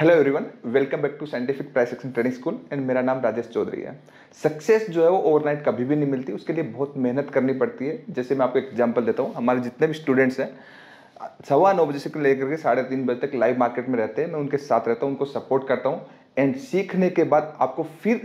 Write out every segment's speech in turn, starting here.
Hello everyone welcome back to scientific price action training school and मेरा नाम राजेश चौधरी है success जो है वो ओवरनाइट कभी भी नहीं मिलती उसके लिए बहुत मेहनत करनी पड़ती है जैसे मैं आपको एग्जांपल देता हूँ हमारे जितने भी स्टूडेंट्स हैं सवा नौ बजे से लेकर के साढ़े तीन बजे तक लाइव मार्केट में रहते हैं मैं उनके साथ रहता हूँ उनको सपोर्ट करता हूँ एंड सीखने के बाद आपको फिर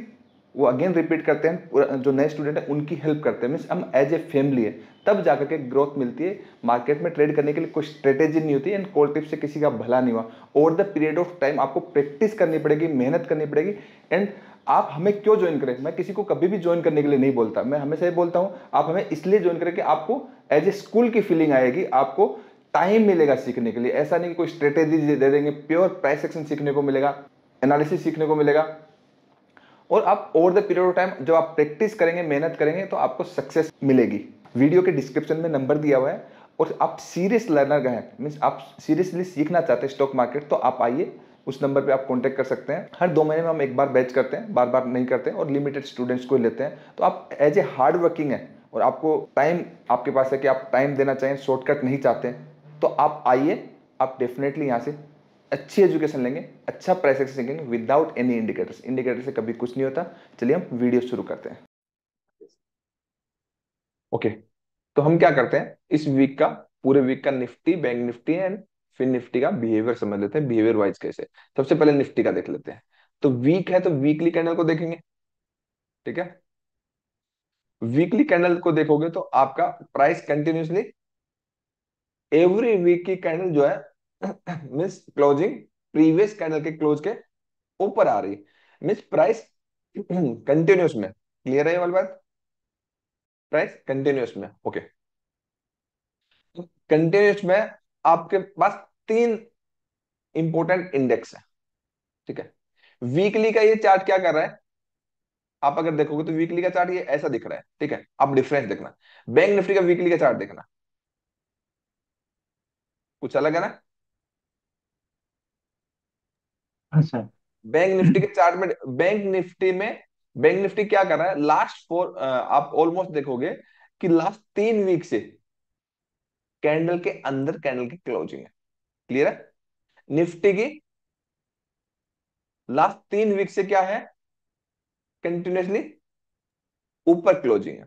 वो अगेन रिपीट करते हैं जो नए स्टूडेंट हैं उनकी हेल्प करते हैं मीन्स हम एज ए फैमिली है तब जाकर के ग्रोथ मिलती है मार्केट में ट्रेड करने के लिए कोई स्ट्रेटेजी नहीं होती एंड कोल टिप से किसी का भला नहीं हुआ over the period of time आपको प्रैक्टिस करनी पड़ेगी मेहनत करनी पड़ेगी एंड आप हमें क्यों ज्वाइन करें मैं किसी को कभी भी ज्वाइन करने के लिए नहीं बोलता मैं हमेशा ये बोलता हूँ आप हमें इसलिए ज्वाइन करें कि आपको एज ए स्कूल की फीलिंग आएगी आपको टाइम मिलेगा सीखने के लिए ऐसा नहीं कि कोई स्ट्रेटेजी दे देंगे प्योर प्राइस एक्शन सीखने को मिलेगा एनालिसिस सीखने को मिलेगा और आप over the period of time जब आप प्रैक्टिस करेंगे मेहनत करेंगे तो आपको सक्सेस मिलेगी वीडियो के डिस्क्रिप्शन में नंबर दिया हुआ है और आप सीरियस लर्नर हैं मीन्स आप सीरियसली सीखना चाहते हैं स्टॉक मार्केट तो आप आइए उस नंबर पे आप कांटेक्ट कर सकते हैं हर दो महीने में हम एक बार बैच करते हैं बार बार नहीं करते हैं और लिमिटेड स्टूडेंट्स को लेते हैं तो आप एज ए हार्ड वर्किंग है और आपको टाइम आपके पास है कि आप टाइम देना चाहें शॉर्टकट नहीं चाहते तो आप आइए आप डेफिनेटली यहाँ से अच्छी एजुकेशन लेंगे अच्छा प्राइस एक्सेस लेंगे विदाउट एनी इंडिकेटर्स इंडिकेटर से कभी कुछ नहीं होता चलिए हम वीडियो शुरू करते हैं ओके तो हम क्या करते हैं इस वीक का पूरे वीक का निफ्टी बैंक निफ्टी एंड फिर निफ्टी का बिहेवियर समझ लेते हैं बिहेवियर वाइज कैसे सबसे पहले निफ्टी का देख लेते हैं तो वीक है तो वीकली कैंडल को देखेंगे ठीक है वीकली कैंडल को देखोगे तो आपका प्राइस कंटिन्यूसली एवरी वीक की कैंडल जो है मिस क्लोजिंग प्रीवियस कैंडल के क्लोज के ऊपर आ रही मिस प्राइस कंटिन्यूस में क्लियर है वाली बात प्राइस कंटिन्यूस में ओके कंटिन्यूस में आपके पास तीन इंपोर्टेंट इंडेक्स है ठीक है वीकली का ये चार्ट क्या कर रहा है आप अगर देखोगे तो वीकली का चार्ट ये ऐसा दिख रहा है ठीक है आप डिफरेंस देखना बैंक निफ्टी का वीकली का चार्ट देखना कुछ अलग है ना अच्छा बैंक निफ्टी के चार्ट में बैंक निफ्टी में बैंक निफ्टी क्या कर रहा है लास्ट फोर आप ऑलमोस्ट देखोगे कि लास्ट तीन वीक से कैंडल के अंदर कैंडल की क्लोजिंग है क्लियर है निफ्टी की लास्ट तीन वीक से क्या है कंटिन्यूसली ऊपर क्लोजिंग है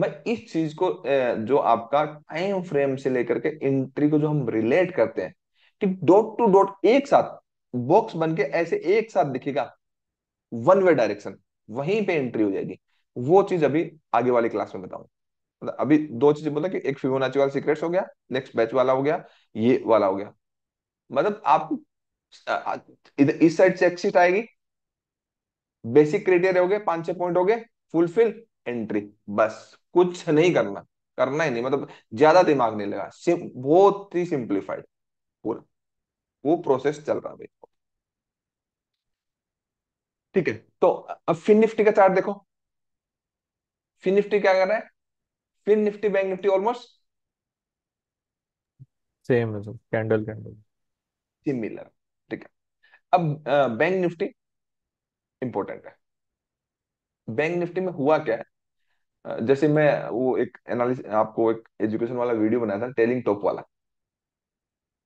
मैं इस चीज को जो आपका टाइम फ्रेम से लेकर के एंट्री को जो हम रिलेट करते हैं कि डॉट टू डॉट एक साथ बॉक्स बन के ऐसे एक साथ दिखेगा वन वे डायरेक्शन वहीं पे एंट्री हो जाएगी वो चीज अभी आगे वाली क्लास में बताऊं मतलब अभी दो चीजें बोला कि एक फिबोनाची वाला सीक्रेट्स हो गया नेक्स्ट बैच वाला हो गया ये वाला हो गया मतलब आप इधर इस साइड से एक्सिट आएगी बेसिक क्राइटेरिया हो गए पांच छह पॉइंट हो गए फुलफिल एंट्री बस कुछ नहीं करना करना ही नहीं मतलब ज्यादा दिमाग नहीं लगा बहुत ही सिंप्लीफाइड पूरा वो प्रोसेस चल रहा है ठीक है तो अब फिन निफ्टी का चार्ट देखो फिन निफ्टी क्या कर रहा है Fin Nifty bank Nifty almost same है कैंडल कैंडल सिमिलर ठीक है अब बैंक निफ्टी इंपॉर्टेंट है बैंक निफ्टी में हुआ क्या है जैसे मैं वो एक एनालिस आपको एक एजुकेशन वाला वीडियो बनाया था टेलिंग टॉप वाला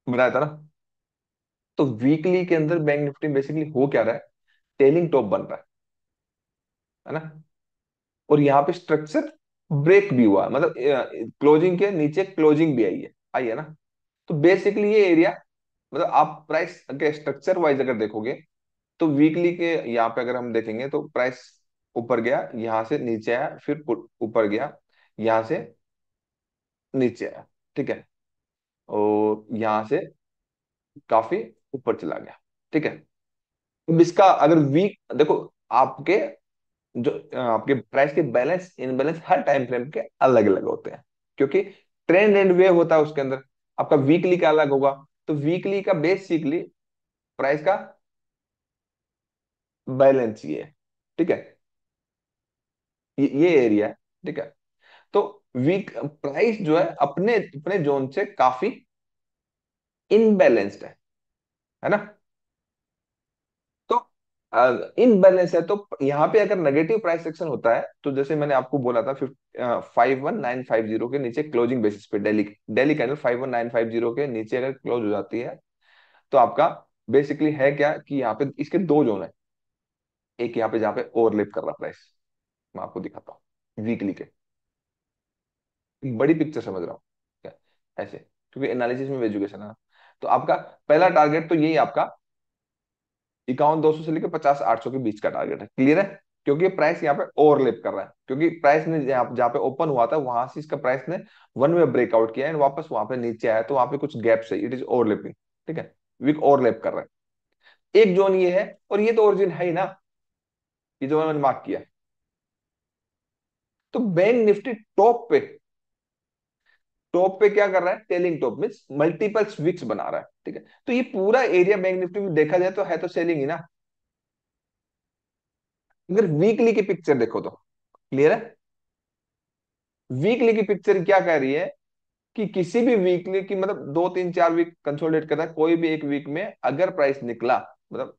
बनाया था ना तो वीकली के अंदर बैंक निफ्टी बेसिकली हो क्या रहा है टेलिंग टॉप बन रहा है है ना और यहाँ पे स्ट्रक्चर ब्रेक भी हुआ मतलब क्लोजिंग के नीचे क्लोजिंग भी आई है आई है ना तो बेसिकली ये एरिया मतलब आप प्राइस के स्ट्रक्चर वाइज अगर देखोगे तो वीकली के यहाँ पे अगर हम देखेंगे तो प्राइस ऊपर गया यहाँ से नीचे आया फिर ऊपर गया यहां से नीचे आया ठीक है और यहां से काफी ऊपर चला गया ठीक है इसका अगर वीक देखो आपके जो आपके प्राइस के बैलेंस इनबैलेंस हर टाइम फ्रेम के अलग अलग होते हैं क्योंकि ट्रेंड एंड वेव होता है उसके अंदर आपका वीकली का अलग होगा तो वीकली का बेसिकली प्राइस का बैलेंस ये ठीक है ये, ये एरिया है ठीक है तो वीक प्राइस जो है अपने अपने जोन से काफी इनबैलेंस्ड है है ना इन बैलेंस है तो यहाँ पे अगर नेगेटिव प्राइस एक्शन होता है तो जैसे मैंने आपको बोला था five one nine five zero के नीचे क्लोजिंग बेसिस पे daily daily candle five one nine five zero के नीचे अगर क्लोज हो जाती है तो आपका बेसिकली है क्या कि यहाँ पे इसके दो जोन है एक यहाँ पे जहाँ पे ओवरलेप कर रहा प्राइस मैं आपको दिखाता हूँ वीकली के बड़ी पिक्चर समझ रहा हूँ ऐसे क्योंकि एनालिसिस में एजुकेशन है तो आपका पहला टारगेट तो यही आपका इक्यावन दो सौ से लेकर पचास आठ सौ के बीच का टारगेट है क्लियर है क्योंकि प्राइस यहाँ पे ओवरलेप कर रहा है क्योंकि प्राइस ने जहाँ पे ओपन हुआ था वहां से इसका प्राइस ने वन वे ब्रेकआउट किया एंड वापस वहां पे नीचे आया तो वहां पे कुछ गैप्स है इट इज ओवरलेपिंग ठीक है विक ओवरलेप कर रहा है एक जोन ये है और ये तो ओरिजिन है ही ना ये जो मैंने मार्क किया तो बैंक निफ्टी टॉप पे टॉप पे क्या कर रहा है selling top mean multiple swings बना रहा है ठीक है तो ये पूरा एरिया बैंक निफ्टी में देखा जाए तो है तो सेलिंग ही ना अगर वीकली की पिक्चर देखो तो क्लियर है वीकली की पिक्चर क्या कह रही है कि किसी भी वीकली की मतलब दो तीन चार वीक कंसोलिडेट करता है कोई भी एक वीक में अगर प्राइस निकला मतलब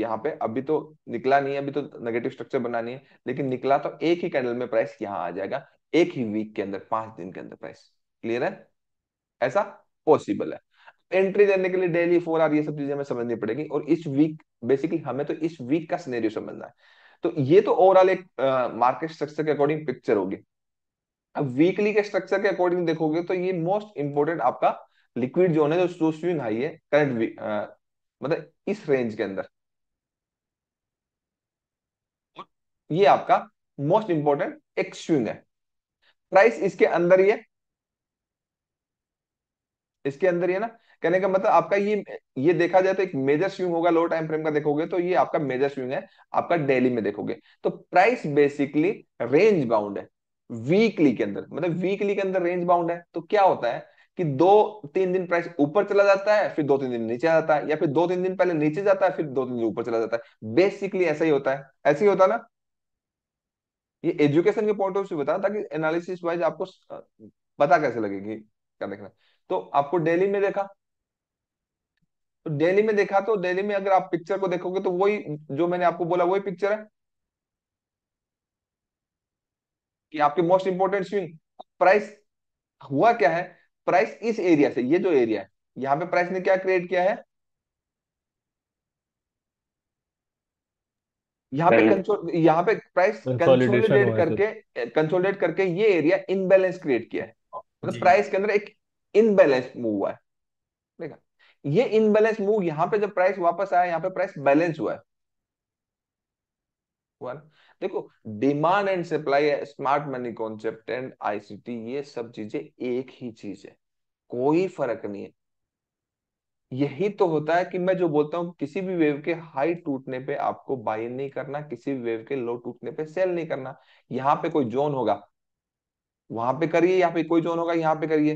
यहाँ पे अभी तो निकला नहीं है अभी तो नेगेटिव स्ट्रक्चर बना नहीं है लेकिन निकला तो एक ही कैंडल में प्राइस यहाँ आ जाएगा एक ही वीक के अंदर पांच दिन के अंदर प्राइस क्लियर है ऐसा पॉसिबल है एंट्री देने के लिए डेली फोर आर ये सब चीजें हमें समझनी पड़ेगी और इस वीक बेसिकली हमें तो इस वीक का सिनेरियो समझना है तो ये तो ओवरऑल एक मार्केट स्ट्रक्चर के अकॉर्डिंग पिक्चर होगी अब वीकली के स्ट्रक्चर के अकॉर्डिंग देखोगे तो ये मोस्ट इंपोर्टेंट आपका लिक्विड जोन है जो स्विंग हाई है करंट मतलब इस रेंज के अंदर ये आपका मोस्ट इंपोर्टेंट एक स्विंग है प्राइस इसके अंदर ही है इसके अंदर ये ना कहने का मतलब आपका ये ये देखा जाए तो एक मेजर स्विंग होगा लो टाइम फ्रेम का देखोगे तो ये आपका मेजर स्विंग है आपका डेली में देखोगे तो प्राइस बेसिकली रेंज बाउंड है वीकली के अंदर मतलब वीकली के अंदर रेंज बाउंड है तो क्या होता है कि दो तीन दिन प्राइस ऊपर चला जाता है फिर दो तीन दिन नीचे जाता है या फिर दो तीन दिन पहले नीचे जाता है फिर दो तीन दिन ऊपर चला जाता है बेसिकली ऐसा ही होता है ऐसे ही होता है ना ये एजुकेशन के पॉइंट ऑफ व्यू बता ताकि एनालिसिस वाइज आपको पता कैसे लगेगी क्या देखना तो आपको डेली में देखा तो डेली में देखा तो डेली में अगर आप पिक्चर को देखोगे तो वही जो मैंने आपको बोला वही पिक्चर है कि आपके मोस्ट इंपोर्टेंट स्विंग प्राइस हुआ क्या है प्राइस इस एरिया से ये जो एरिया है यहां पे प्राइस ने क्या क्रिएट किया है यहां पे कंसोल यहाँ पे प्राइस कंसोलिडेट करके कंसोलिडेट करके ये एरिया इनबैलेंस क्रिएट किया है मतलब प्राइस के अंदर एक इनबैलेंस मूव हुआ है देखा ये इनबैलेंस मूव यहां पे जब प्राइस वापस आया यहां पे प्राइस बैलेंस हुआ है हुआ देखो demand and supply smart money concept and ICT ये सब चीजें एक ही चीज है कोई फर्क नहीं है यही तो होता है कि मैं जो बोलता हूं किसी भी वेव के हाई टूटने पे आपको बाय नहीं करना किसी भी वेव के लो टूटने पे सेल नहीं करना यहां पे कोई जोन होगा वहां पे करिए यहाँ पे कोई जोन होगा यहां पे करिए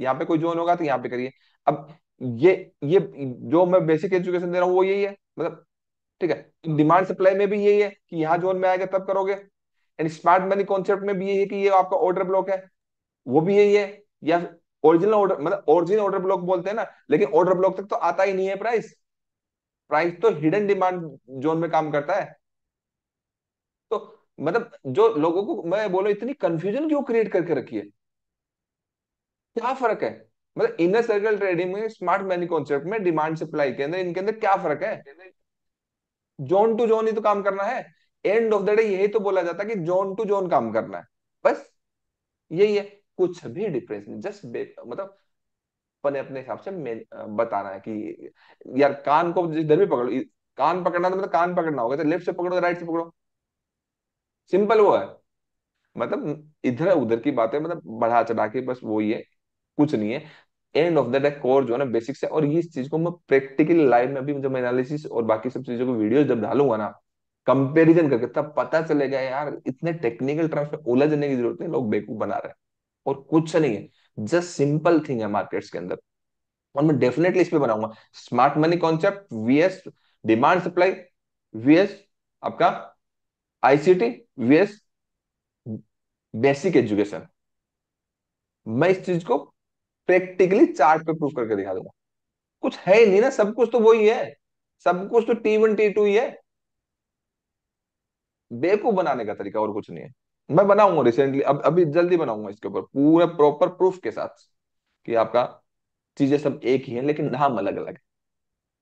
यहाँ पे कोई जोन होगा तो यहाँ पे करिए अब ये ये जो मैं बेसिक एजुकेशन दे रहा हूँ वो यही है मतलब ठीक है डिमांड सप्लाई में भी यही है कि यहाँ जोन में आएगा तब करोगे एंड स्मार्ट मनी कॉन्सेप्ट में भी यही है कि ये आपका ऑर्डर ब्लॉक है वो भी यही है या ओरिजिनल ऑर्डर मतलब ओरिजिनल ऑर्डर ब्लॉक बोलते हैं ना लेकिन ऑर्डर ब्लॉक तक तो आता ही नहीं है प्राइस प्राइस तो हिडन डिमांड जोन में काम करता है तो मतलब जो लोगों को मैं बोलो इतनी कंफ्यूजन क्यों क्रिएट करके रखी है क्या फर्क है मतलब इनर सर्कल ट्रेडिंग में स्मार्ट मनी कॉन्सेप्ट में डिमांड सप्लाई के अंदर इनके अंदर क्या फर्क है जोन टू जोन ही तो काम करना है एंड ऑफ द डे यही तो बोला जाता है कि जोन टू जोन काम करना है बस यही है कुछ भी डिफरेंस नहीं जस्ट मतलब अपने अपने हिसाब से बताना है कि यार कान को इधर भी पकड़ो कान पकड़ना तो मतलब कान पकड़ना होगा तो लेफ्ट से पकड़ो राइट तो से पकड़ो सिंपल वो है मतलब इधर उधर की बातें मतलब बढ़ा चढ़ा के बस वो ही है कुछ नहीं है end of the day core जो है ना बेसिक्स है और इस चीज को मैं प्रैक्टिकली लाइफ में अभी जब एनालिसिस और बाकी सब चीजों को वीडियो जब डालूंगा ना कंपेरिजन करके तब पता चलेगा यार इतने टेक्निकल टर्म्स में उलझने की जरूरत नहीं लोग बेवकूफ बना रहे हैं और कुछ नहीं है जस्ट सिंपल थिंग है मार्केट्स के अंदर और मैं डेफिनेटली इस पे बनाऊंगा smart money concept vs demand supply vs आपका आईसीटी वीएस बेसिक एजुकेशन मैं इस चीज को प्रैक्टिकली चार्ट पे प्रूव करके दिखा दूंगा कुछ है नहीं ना सब कुछ तो वही है सब कुछ तो टी वन टी टू ही है बेवकूफ बनाने का तरीका और कुछ नहीं है मैं बनाऊंगा रिसेंटली अब अभी जल्दी बनाऊंगा इसके ऊपर पूरे प्रॉपर प्रूफ के साथ कि आपका चीजें सब एक ही है लेकिन नाम अलग अलग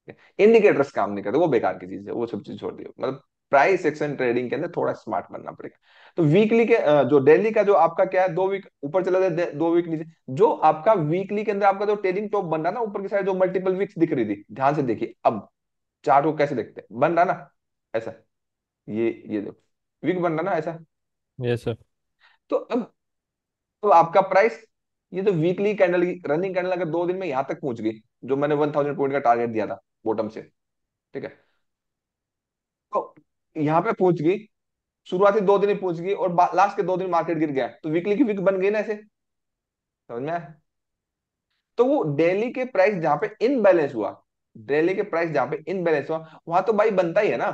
है इंडिकेटर्स काम नहीं करते वो बेकार की चीज है वो सब चीज छोड़ दिए मतलब प्राइस एक्शन ट्रेडिंग के अंदर थोड़ा स्मार्ट बनना पड़ेगा तो वीकली के जो डेली का जो आपका क्या है दो वीक ऊपर चला जाए दो वीक नीचे जो आपका वीकली के अंदर आपका जो ट्रेडिंग टॉप बन रहा ना ऊपर की साइड जो मल्टीपल वीक्स दिख रही थी ध्यान से देखिए अब चार्ट को कैसे देखते हैं बन रहा ना ऐसा ये ये देखो वीक बन रहा ना ऐसा यस yes, सर तो अब तो आपका प्राइस ये जो तो वीकली कैंडल रनिंग कैंडल अगर दो दिन में यहां तक पहुंच गई जो मैंने वन पॉइंट का टारगेट दिया था बॉटम से ठीक है यहाँ पे पहुंच गई शुरुआती दो दिन ही पहुंच गई और लास्ट के दो दिन मार्केट गिर गया तो वीकली की वीक बन गई ना ऐसे समझ में तो वो डेली के प्राइस जहां पे इनबैलेंस हुआ डेली के प्राइस जहां पे इनबैलेंस हुआ वहां तो भाई बनता ही है ना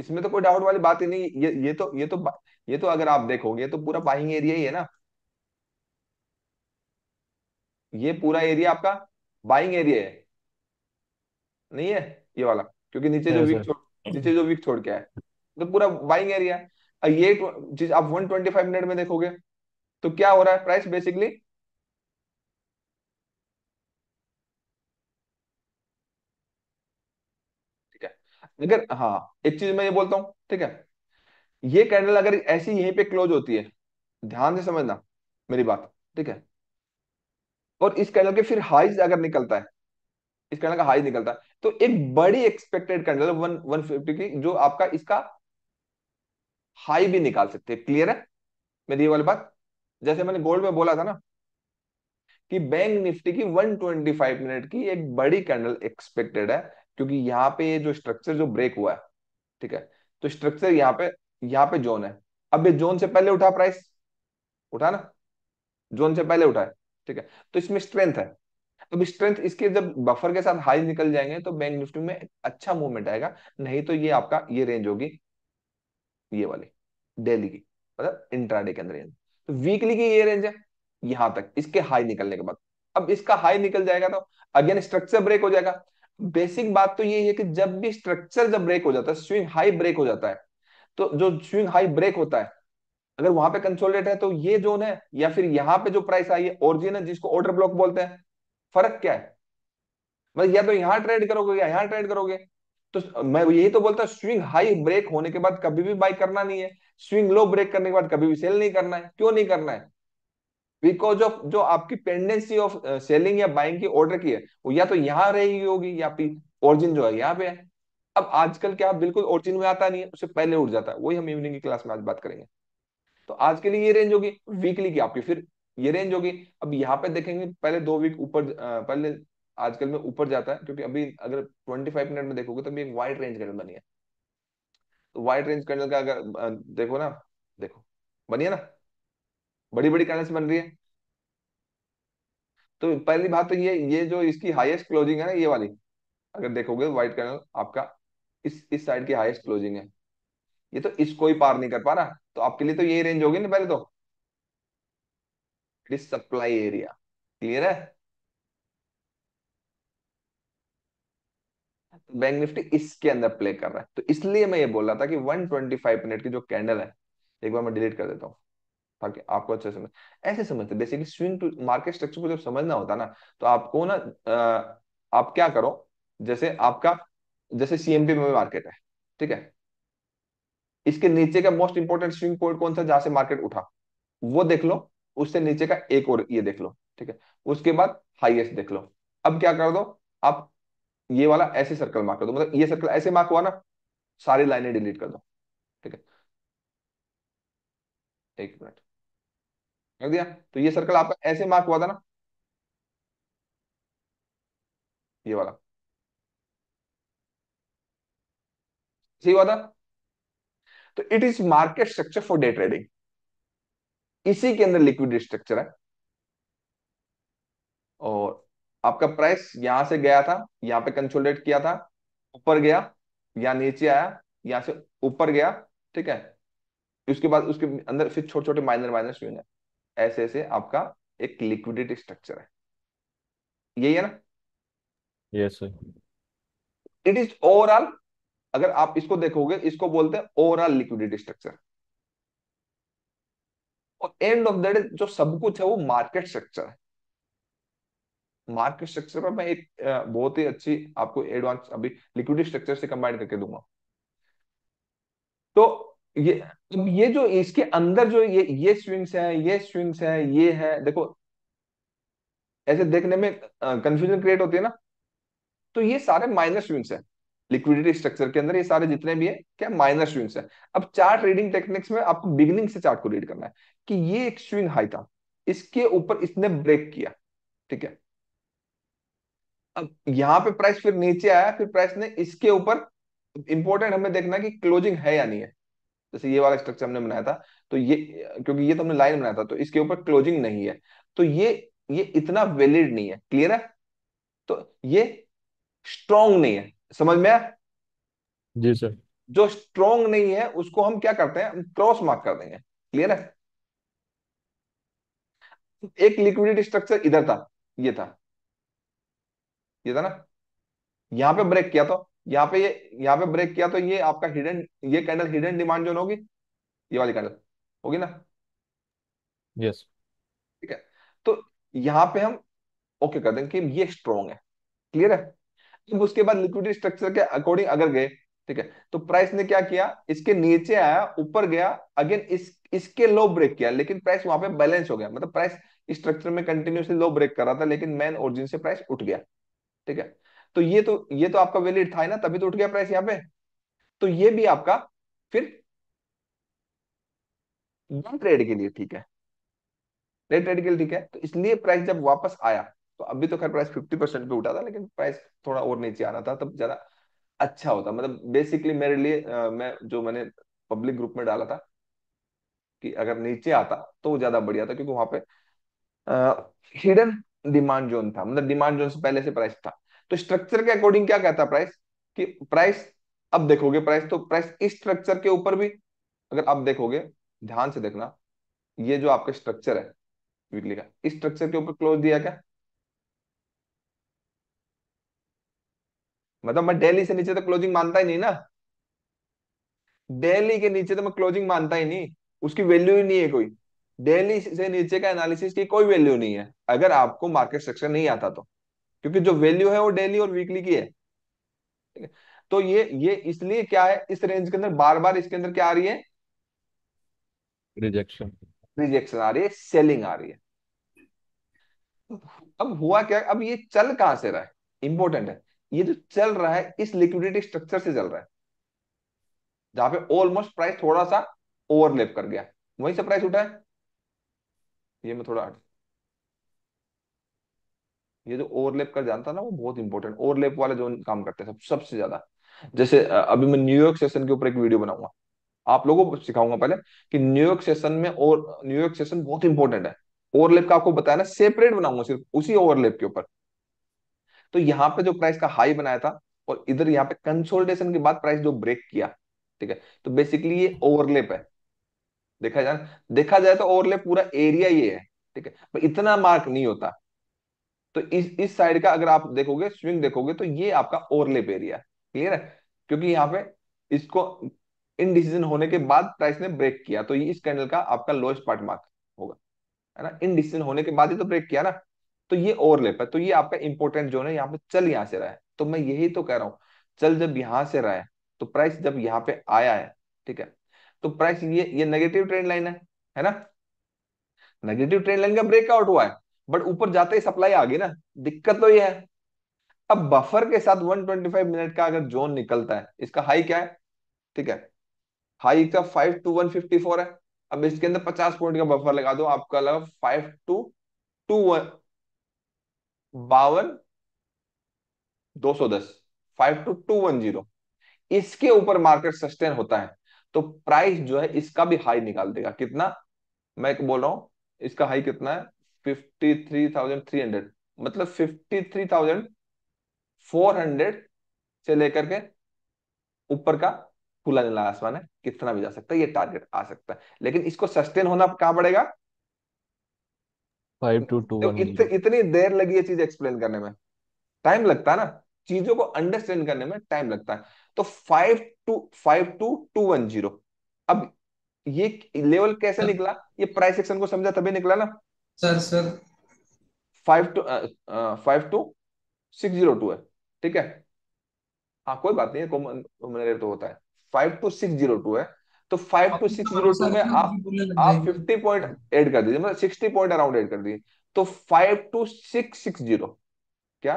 इसमें तो कोई डाउट वाली बात ही नहीं ये ये तो ये तो ये तो अगर आप देखोगे तो पूरा बाइंग एरिया ही है ना ये पूरा एरिया आपका बाइंग एरिया है नहीं है ये वाला क्योंकि नीचे जो वीक हाँ, जिसे जो वीक छोड़ के आए तो पूरा बाइंग एरिया ये चीज आप 125 मिनट में देखोगे तो क्या हो रहा है प्राइस बेसिकली ठीक है अगर हाँ एक चीज मैं ये बोलता हूँ ठीक है ये कैंडल अगर ऐसी यहीं पे क्लोज होती है ध्यान से समझना मेरी बात ठीक है और इस कैंडल के फिर हाइज अगर निकलता है इस कैंडल का हाई निकलता है तो एक बड़ी expected candle one one fifty की जो आपका इसका हाई भी निकाल सकते हैं क्लियर है मेरी ये वाली बात जैसे मैंने गोल्ड में बोला था ना कि बैंक निफ्टी की 125 मिनट की एक बड़ी कैंडल एक्सपेक्टेड है क्योंकि यहाँ पे ये जो स्ट्रक्चर जो ब्रेक हुआ है ठीक है तो स्ट्रक्चर यहाँ पे यहाँ पे जोन है अब ये जोन से पहले उठा प्राइस उठा ना जोन से पहले उठा है ठीक है तो इसमें स्ट्रेंथ है तो स्ट्रेंथ इसके जब बफर के साथ हाई निकल जाएंगे तो बैंक निफ्टी में अच्छा मूवमेंट आएगा नहीं तो ये आपका ये रेंज होगी ये वाली डेली की मतलब इंट्राडे के अंदर तो वीकली की ये रेंज है यहां तक इसके हाई निकलने के बाद अब इसका हाई निकल जाएगा तो अगेन स्ट्रक्चर ब्रेक हो जाएगा बेसिक बात तो ये है कि जब भी स्ट्रक्चर जब ब्रेक हो जाता है स्विंग हाई ब्रेक हो जाता है तो जो स्विंग हाई ब्रेक होता है अगर वहां पे कंसोलिडेट है तो ये जोन है या फिर यहाँ पे जो प्राइस आई है ओरिजिनल जिसको ऑर्डर ब्लॉक बोलते हैं फर्क क्या है मतलब या तो यहां ट्रेड करोगे या यहां ट्रेड करोगे तो मैं यही तो बोलता हूँ स्विंग हाई ब्रेक होने के बाद कभी भी बाई करना नहीं है स्विंग लो ब्रेक करने के बाद कभी भी सेल नहीं करना है क्यों नहीं करना है बिकॉज ऑफ जो आपकी पेंडेंसी ऑफ सेलिंग या बाइंग की ऑर्डर की है वो या तो यहाँ रहेगी होगी या फिर ओरिजिन जो है यहाँ पे है अब आजकल क्या बिल्कुल ओरिजिन में आता नहीं है उससे पहले उठ जाता है वही हम इवनिंग की क्लास में आज बात करेंगे तो आज के लिए ये रेंज होगी वीकली हम्म। की आपकी फिर ये रेंज होगी अब यहाँ पे देखेंगे पहले दो वीक ऊपर पहले आजकल में ऊपर जाता है क्योंकि अभी अगर 25 मिनट में देखोगे तो अभी एक वाइड रेंज कैंडल बनी है तो वाइड रेंज कैंडल का अगर देखो ना देखो बनी है ना बड़ी बड़ी कैंडल्स बन रही है तो पहली बात तो ये ये जो इसकी हाईएस्ट क्लोजिंग है ना ये वाली अगर देखोगे व्हाइट कैंडल आपका इस इस साइड की हाईएस्ट क्लोजिंग है ये तो इसको ही पार नहीं कर पा रहा तो आपके लिए तो यही रेंज होगी ना पहले तो दिस सप्लाई एरिया क्लियर है बैंक तो निफ्टी इसके अंदर प्ले कर रहा है तो इसलिए मैं ये बोल रहा था कि 125 मिनट की जो कैंडल है एक बार मैं डिलीट कर देता हूँ ताकि आपको अच्छे से ऐसे समझते basically swing to market structure को जब समझना होता ना तो आपको ना आप क्या करो जैसे आपका जैसे सीएमपी में मार्केट है ठीक है इसके नीचे का मोस्ट इंपोर्टेंट स्विंग पॉइंट कौन सा जहां से मार्केट उठा वो देख लो उससे नीचे का एक और ये देख लो ठीक है उसके बाद हाईएस्ट देख लो अब क्या कर दो आप ये वाला ऐसे सर्कल मार्क कर दो मतलब ये सर्कल ऐसे मार्क हुआ ना सारी लाइनें डिलीट कर दो ठीक है एक मिनट कर दिया तो ये सर्कल आपका ऐसे मार्क हुआ था ना ये वाला सही हुआ था तो it is market structure for day trading इसी के अंदर लिक्विड स्ट्रक्चर है और आपका प्राइस यहां से गया था यहां पे कंसोलिडेट किया था ऊपर गया या नीचे आया यहां से ऊपर गया ठीक है उसके बाद उसके अंदर फिर छोटे छोटे माइनर माइनर स्विंग है ऐसे ऐसे आपका एक लिक्विडिटी स्ट्रक्चर है यही है ना यस इट इज ओवरऑल अगर आप इसको देखोगे इसको बोलते हैं ओवरऑल लिक्विडिटी स्ट्रक्चर और एंड ऑफ द डे जो सब कुछ है वो मार्केट स्ट्रक्चर है मार्केट स्ट्रक्चर पर मैं एक बहुत ही अच्छी आपको एडवांस अभी लिक्विडिटी स्ट्रक्चर से कंबाइन करके दूंगा तो ये ये जो इसके अंदर जो ये ये स्विंग्स है ये स्विंग्स है ये है देखो ऐसे देखने में कंफ्यूजन क्रिएट होती है ना तो ये सारे माइनस स्विंग्स है लिक्विडिटी स्ट्रक्चर के अंदर ये सारे जितने भी है क्या माइनर स्विंग्स है अब चार्ट रीडिंग टेक्निक्स में आपको बिगिनिंग से चार्ट को रीड करना है कि ये एक स्विंग हाई था इसके ऊपर इसने ब्रेक किया ठीक है अब यहां पे प्राइस फिर नीचे आया फिर प्राइस ने इसके ऊपर इंपॉर्टेंट हमें देखना कि क्लोजिंग है या नहीं है जैसे ये वाला स्ट्रक्चर हमने बनाया था तो ये क्योंकि ये तो हमने लाइन बनाया था तो इसके ऊपर क्लोजिंग नहीं है तो ये ये इतना वैलिड नहीं है क्लियर है तो ये स्ट्रॉन्ग नहीं है समझ में जी सर जो स्ट्रॉन्ग नहीं है उसको हम क्या करते हैं क्रॉस मार्क कर देंगे क्लियर है एक लिक्विडिटी स्ट्रक्चर इधर था ये था ये था ना यहां पे ब्रेक किया तो यहाँ पे ये यहां पे ब्रेक किया तो ये आपका हिडन ये कैंडल हिडन डिमांड जोन होगी ये वाली कैंडल होगी ना यस yes. ठीक है तो यहां पे हम ओके कर देंगे कि ये स्ट्रॉन्ग है क्लियर है उसके बाद लिक्विडिटी स्ट्रक्चर के अकॉर्डिंग अगर गए ठीक है तो प्राइस ने क्या किया इसके नीचे आया ऊपर गया अगेन इस इसके लो ब्रेक किया लेकिन प्राइस वहां पे बैलेंस हो गया मतलब प्राइस स्ट्रक्चर में कंटिन्यूसली लो ब्रेक कर रहा था लेकिन मेन ओरिजिन से प्राइस उठ गया ठीक है तो ये तो ये तो आपका वैलिड था ना तभी तो उठ गया प्राइस यहाँ पे तो ये भी आपका फिर ट्रेड के लिए ठीक है ट्रेड के लिए ठीक है तो इसलिए प्राइस जब वापस आया तो अभी तो खैर प्राइस फिफ्टी परसेंट पे उठा था लेकिन प्राइस थोड़ा और नीचे आना था तब ज्यादा अच्छा होता मतलब बेसिकली मेरे लिए आ, मैं जो मैंने पब्लिक ग्रुप में डाला था कि अगर नीचे आता तो ज्यादा बढ़िया था क्योंकि वहां पे हिडन डिमांड जोन था मतलब डिमांड जोन से पहले से प्राइस था तो स्ट्रक्चर के अकॉर्डिंग क्या कहता प्राइस कि प्राइस अब देखोगे प्राइस तो प्राइस इस स्ट्रक्चर के ऊपर भी अगर आप देखोगे ध्यान से देखना ये जो आपका स्ट्रक्चर है वीकली का इस स्ट्रक्चर के ऊपर क्लोज दिया क्या मतलब मैं डेली से नीचे तो क्लोजिंग मानता ही नहीं ना डेली के नीचे तो मैं क्लोजिंग मानता ही नहीं उसकी वैल्यू ही नहीं है कोई डेली से नीचे का एनालिसिस की कोई वैल्यू नहीं है अगर आपको मार्केट स्ट्रक्चर नहीं आता तो क्योंकि जो वैल्यू है वो डेली और वीकली की है है तो ये ये इसलिए क्या है इस रेंज के अंदर बार बार इसके अंदर क्या आ रही है रिजेक्शन रिजेक्शन आ रही है सेलिंग आ रही है अब हुआ क्या अब ये चल कहां से रहा है इंपॉर्टेंट है ये जो चल रहा है इस लिक्विडिटी स्ट्रक्चर से चल रहा है जहां पे ऑलमोस्ट प्राइस थोड़ा सा ओवरलेप कर गया वहीं से प्राइस उठा है ये मैं थोड़ा ये जो ओवरलेप कर जानता ना वो बहुत इंपॉर्टेंट ओवरलेप वाले जो काम करते हैं सब सबसे ज्यादा जैसे अभी मैं न्यूयॉर्क सेशन के ऊपर एक वीडियो बनाऊंगा आप लोगों को सिखाऊंगा पहले कि न्यूयॉर्क सेशन में और न्यूयॉर्क सेशन बहुत इंपॉर्टेंट है ओवरलेप का आपको बताया ना सेपरेट बनाऊंगा सिर्फ उसी ओवरलेप के ऊपर तो यहाँ पे जो प्राइस का हाई बनाया था और इधर यहाँ पे कंसोल्टेशन के बाद प्राइस जो ब्रेक किया ठीक है तो बेसिकली ये ओवरलेप है देखा जाए देखा जाए तो ओवरलेप पूरा एरिया ये है ठीक है पर इतना मार्क नहीं होता तो इस इस साइड का अगर आप देखोगे स्विंग देखोगे तो ये आपका ओवरलेप एरिया क्लियर है क्योंकि यहाँ पे इसको इनडिसीजन होने के बाद प्राइस ने ब्रेक किया तो ये इस कैंडल का आपका लोएस्ट पार्ट मार्क होगा है ना इनडिसीजन होने के बाद ही तो ब्रेक किया ना तो ये ओवरलेप है तो ये आपका इंपोर्टेंट जोन है यहाँ पे चल यहां से रहा है तो मैं यही तो कह रहा हूँ चल जब यहां से रहा है तो प्राइस जब यहाँ पे आया है ठीक है तो प्राइस ये ये नेगेटिव ट्रेंड लाइन है है ना नेगेटिव ट्रेंड लाइन का ब्रेकआउट हुआ है बट ऊपर जाते ही सप्लाई आ गई ना दिक्कत तो ये है अब बफर के साथ 125 मिनट का अगर जोन निकलता है इसका हाई क्या है ठीक है हाई का five two one fifty four है अब इसके अंदर पचास पॉइंट का बफर लगा दो आपका लगा फाइव टू टू वन बावन दो सौ दस five two two one zero इसके ऊपर मार्केट सस्टेन होता है तो प्राइस जो है इसका भी हाई निकाल देगा कितना मैं बोल रहा हूं इसका हाई कितना है fifty three thousand three hundred मतलब fifty three thousand four hundred से लेकर के ऊपर का खुला नीला आसमान है कितना भी जा सकता है ये टारगेट आ सकता है लेकिन इसको सस्टेन होना कहां पड़ेगा फाइव टू टू तो वन इत, इतनी देर लगी है चीज एक्सप्लेन करने में टाइम लगता है ना चीजों को अंडरस्टैंड करने में टाइम लगता है तो five two five two two one zero अब ये लेवल कैसे निकला ये प्राइस सेक्शन को समझा तभी निकला ना sir sir five two five two six zero two है ठीक है हाँ कोई बात नहीं है कॉमन तो होता है five two six zero two है तो five two six zero two में आप आप फिफ्टी पॉइंट एड कर दीजिए मतलब सिक्सटी पॉइंट अराउंड एड कर दीजिए तो five two six six zero क्या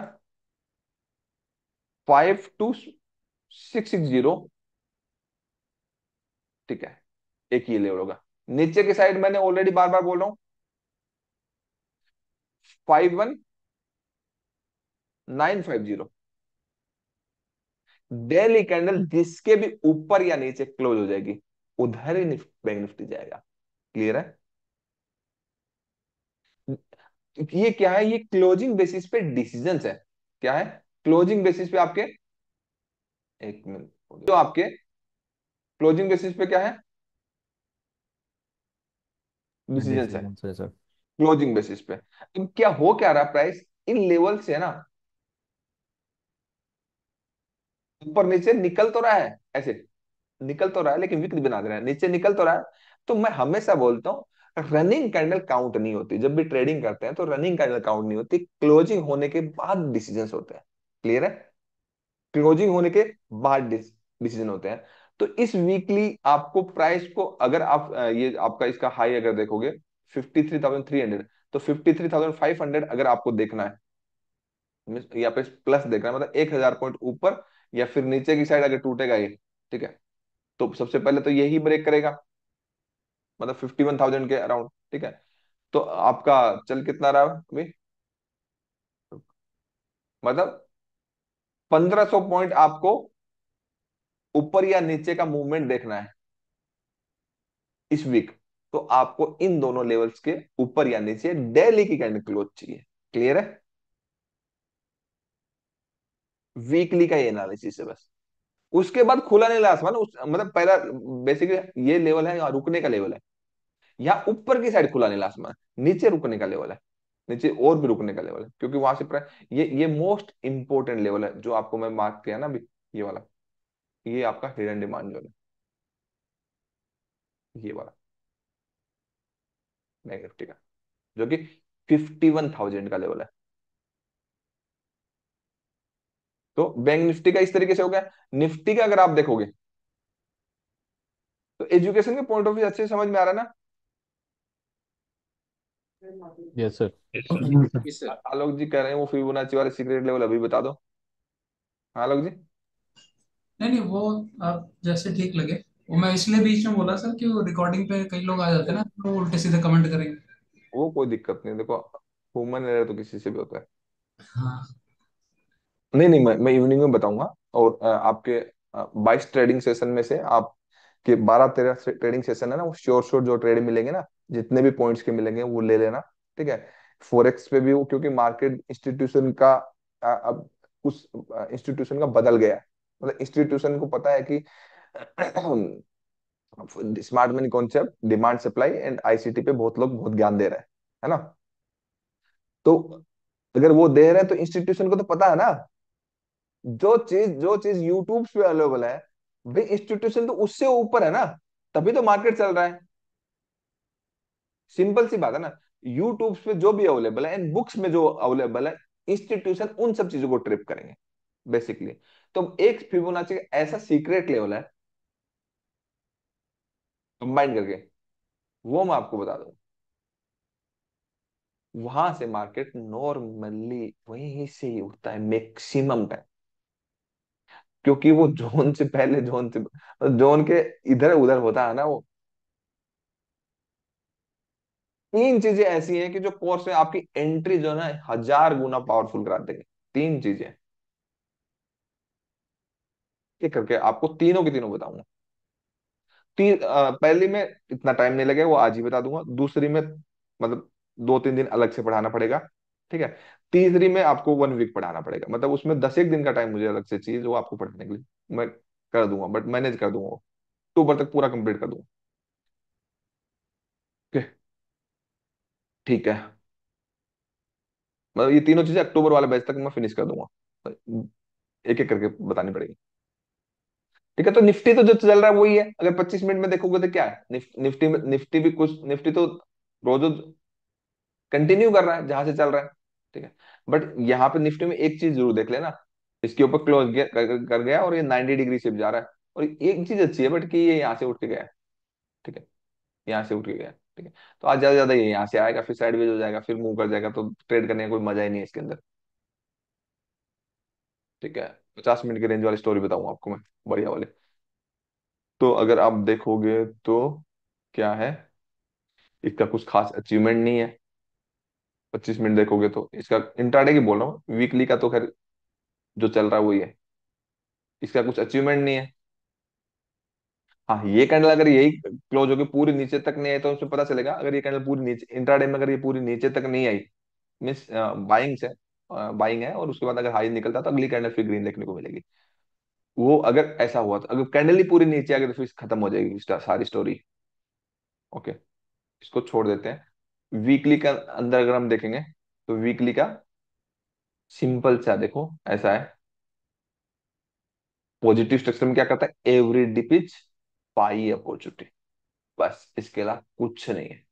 five two six six zero ठीक है एक ही लेवल होगा नीचे की साइड मैंने ऑलरेडी बार बार बोल रहा हूं five one nine five zero daily candle जिसके भी ऊपर या नीचे क्लोज हो जाएगी उधर ही बैंक निफ्टी जाएगा क्लियर है ये क्या है ये क्लोजिंग बेसिस पे डिसीजन है क्या है क्लोजिंग बेसिस पे आपके एक मिनट तो आपके क्लोजिंग बेसिस पे क्या है डिसीजन है सर क्लोजिंग बेसिस पे अब तो क्या हो क्या रहा प्राइस इन लेवल से है ना ऊपर नीचे निकल तो रहा है ऐसे निकल तो रहा है लेकिन विक्र बना दे रहा है नीचे निकल तो रहा है तो मैं हमेशा बोलता हूँ रनिंग कैंडल काउंट नहीं होती जब भी ट्रेडिंग करते हैं तो रनिंग कैंडल काउंट नहीं होती क्लोजिंग होने के बाद डिसीजन होते हैं क्लियर है क्लोजिंग होने के बाद डिसीजन होते हैं तो इस वीकली आपको प्राइस को अगर आप ये आपका इसका हाई अगर देखोगे 53,300 तो 53,500 अगर आपको देखना है या पे प्लस देखना है मतलब 1,000 पॉइंट ऊपर या फिर नीचे की साइड अगर टूटेगा ये ठीक है तो सबसे पहले तो यही ब्रेक करेगा मतलब फिफ्टी वन थाउजेंड के अराउंड ठीक है तो आपका चल कितना रहा अभी मतलब पंद्रह सौ पॉइंट आपको ऊपर या नीचे का मूवमेंट देखना है इस वीक तो आपको इन दोनों लेवल्स के ऊपर या नीचे डेली की कैंडल क्लोज चाहिए क्लियर है वीकली का ये एनालिसिस है बस उसके बाद खुला नीला आसमान उस मतलब पहला बेसिकली ये लेवल है यहाँ रुकने का लेवल है यहाँ ऊपर की साइड खुला नीला आसमान नीचे रुकने का लेवल है नीचे और भी रुकने का लेवल है क्योंकि वहां से ये ये मोस्ट इंपोर्टेंट लेवल है जो आपको मैं मार्क किया ना अभी ये वाला ये आपका हिडन डिमांड जोन है ये वाला नेगेटिव जो कि फिफ्टी वन थाउजेंड का लेवल है तो बैंक निफ्टी का इस तरीके से हो गया निफ्टी का अगर आप देखोगे तो एजुकेशन के पॉइंट ऑफ व्यू अच्छे समझ में आ रहा है ना यस सर आलोक जी कह रहे हैं वो फिर फिबोनाची वाले सीक्रेट लेवल अभी बता दो हाँ, आलोक जी नहीं नहीं वो आप जैसे ठीक लगे वो मैं इसलिए बीच में बोला सर कि वो रिकॉर्डिंग पे कई लोग आ जाते हैं ना तो उल्टे सीधे कमेंट करेंगे वो कोई दिक्कत नहीं देखो ह्यूमन एरर तो किसी से भी होता है हाँ नहीं नहीं मैं मैं इवनिंग में बताऊंगा और आपके बाईस ट्रेडिंग सेशन में से आप के बारह तेरह ट्रेडिंग सेशन है ना वो श्योर श्योर जो ट्रेड मिलेंगे ना जितने भी पॉइंट्स के मिलेंगे वो ले लेना ठीक है फोरेक्स पे भी वो क्योंकि मार्केट इंस्टीट्यूशन का अब उस इंस्टीट्यूशन का बदल गया है मतलब इंस्टीट्यूशन को पता है कि smart money concept demand supply and ICT पे बहुत लोग बहुत ज्ञान दे रहे हैं है ना तो अगर वो दे रहे हैं तो इंस्टीट्यूशन को तो पता है ना जो चीज जो चीज यूट्यूब पे अवेलेबल है वे इंस्टीट्यूशन तो उससे ऊपर है ना तभी तो मार्केट चल रहा है सिंपल सी बात है ना यूट्यूब पे जो भी अवेलेबल है एंड बुक्स में जो अवेलेबल है इंस्टीट्यूशन उन सब चीजों को ट्रिप करेंगे बेसिकली तो एक फिबोनाची का ऐसा सीक्रेट लेवल है कंबाइन करके वो मैं आपको बता दू वहां से मार्केट नॉर्मली वहीं से ही उठता है मैक्सिमम टाइम क्योंकि वो जोन से पहले जोन से जोन के इधर उधर होता है ना वो तीन चीजें ऐसी हैं कि जो कोर्स में आपकी एंट्री जो है हजार गुना पावरफुल करा देंगे तीन चीजें करके आपको तीनों के तीनों बताऊंगा तीन पहली में इतना टाइम नहीं लगेगा वो आज ही बता दूंगा दूसरी में मतलब दो तीन दिन अलग से पढ़ाना पड़ेगा ठीक है तीसरी में आपको वन वीक पढ़ाना पड़ेगा मतलब उसमें दस एक दिन का टाइम मुझे अलग से चीज वो आपको पढ़ाने के लिए मैं कर दूंगा बट मैनेज कर दूंगा अक्टूबर तक पूरा कंप्लीट कर दूंगा ठीक है मतलब ये तीनों चीजें अक्टूबर वाले बैच तक मैं फिनिश कर दूंगा एक एक करके बतानी पड़ेगी ठीक है तो निफ्टी तो जो चल रहा है वही है अगर 25 मिनट में देखोगे तो क्या है निफ, निफ्टी निफ्टी भी कुछ निफ्टी तो रोज कंटिन्यू कर रहा है जहां से चल रहा है ठीक है बट यहाँ पे निफ्टी में एक चीज जरूर देख लेना इसके ऊपर क्लोज कर, गया और ये नाइनटी डिग्री से जा रहा है और एक चीज अच्छी है बट कि ये यहाँ से उठ के गया ठीक है यहाँ से उठ के गया ठीक है तो आज ज्यादा ज्यादा ये यहाँ से आएगा फिर साइडवेज हो जाएगा फिर मूव कर जाएगा तो ट्रेड करने का कोई मजा ही नहीं है इसके अंदर ठीक है पचास मिनट की रेंज वाली स्टोरी बताऊंगा आपको मैं बढ़िया वाले तो अगर आप देखोगे तो क्या है इसका कुछ खास अचीवमेंट नहीं है पच्चीस मिनट देखोगे तो इसका इंट्राडे की बोल रहा हूँ वीकली का तो खैर जो चल रहा है वही है इसका कुछ अचीवमेंट नहीं है हाँ ये कैंडल अगर यही क्लोज होगी पूरी नीचे तक नहीं आई तो उसमें पता चलेगा अगर ये कैंडल पूरी नीचे इंट्राडे में अगर ये पूरी नीचे तक नहीं आई मीन बाइंग से बाइंग है और उसके बाद अगर हाई निकलता तो अगली कैंडल फिर ग्रीन देखने को मिलेगी वो अगर ऐसा हुआ तो अगर कैंडल ही पूरी नीचे आ गई तो फिर खत्म हो जाएगी सारी स्टोरी ओके इसको छोड़ देते हैं वीकली का अंदर अगर हम देखेंगे तो वीकली का सिंपल सा देखो ऐसा है पॉजिटिव स्ट्रक्चर में क्या करता है every dip is buy opportunity बस इसके अलावा कुछ नहीं है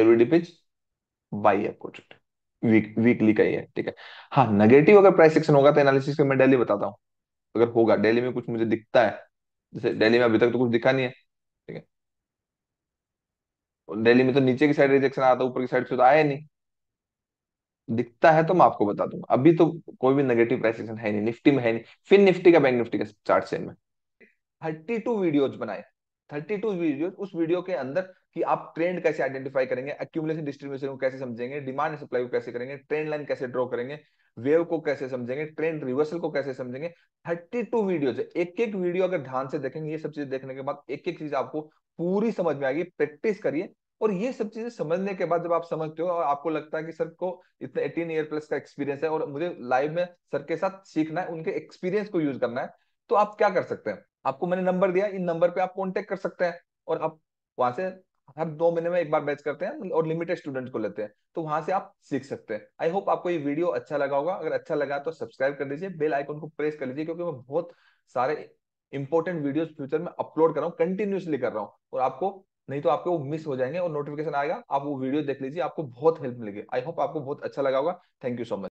every dip is buy opportunity week weekly का ही है ठीक है हाँ नेगेटिव अगर प्राइस सेक्शन होगा तो एनालिसिस का मैं डेली बताता हूँ अगर होगा डेली में कुछ मुझे दिखता है जैसे डेली में अभी तक तो कुछ दिखा नहीं है दिल्ली में तो नीचे की साइड रिजेक्शन आता है ऊपर की साइड से तो आया नहीं दिखता है तो मैं आपको बता दूंगा अभी तो कोई भी नेगेटिव प्राइस एक्शन है नहीं निफ्टी में है नहीं फिर निफ्टी का बैंक निफ्टी का चार्ट सेम है थर्टी टू वीडियोज बनाए थर्टी टू वीडियो उस वीडियो के अंदर कि आप ट्रेंड कैसे आइडेंटिफाई करेंगे एक्यूमुलेशन डिस्ट्रीब्यूशन को कैसे समझेंगे डिमांड सप्लाई को कैसे करेंगे ट्रेंड लाइन कैसे ड्रॉ करेंगे वेव को कैसे समझेंगे ट्रेंड रिवर्सल को कैसे समझेंगे थर्टी टू वीडियोज एक एक वीडियो अगर ध्यान से देखेंगे ये सब चीज देखने के बाद एक एक चीज आपको पूरी समझ में आएगी प्रैक्टिस करिए और ये सब चीजें समझने के बाद जब आप समझते हो और आपको लगता है कि सर को इतने एटीन ईयर प्लस का एक्सपीरियंस है और मुझे लाइव में सर के साथ सीखना है उनके एक्सपीरियंस को यूज करना है तो आप क्या कर सकते हैं आपको मैंने नंबर दिया इन नंबर पे आप कॉन्टेक्ट कर सकते हैं और आप वहां से हर दो महीने में एक बार बैच करते हैं और लिमिटेड स्टूडेंट को लेते हैं तो वहां से आप सीख सकते हैं आई होप आपको ये वीडियो अच्छा लगा होगा अगर अच्छा लगा तो सब्सक्राइब कर लीजिए बेल आइकन को प्रेस कर लीजिए क्योंकि मैं बहुत सारे इंपॉर्टेंट वीडियोस फ्यूचर में अपलोड कर रहा हूँ कंटिन्यूसली कर रहा हूँ और आपको नहीं तो आपके वो मिस हो जाएंगे और नोटिफिकेशन आएगा आप वो वीडियो देख लीजिए आपको बहुत हेल्प मिलेगी आई होप आपको बहुत अच्छा लगा होगा थैंक यू सो मच